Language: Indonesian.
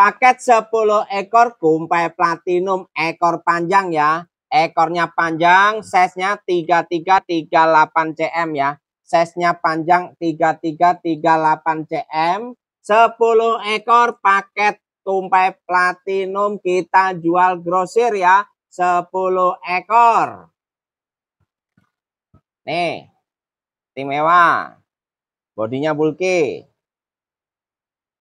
Paket 10 ekor kumpai platinum ekor panjang ya. Ekornya panjang, size-nya 3338 cm ya. Size-nya panjang 3338 cm. 10 ekor paket kumpai platinum kita jual grosir ya. 10 ekor. Nih, timewa Bodinya bulky.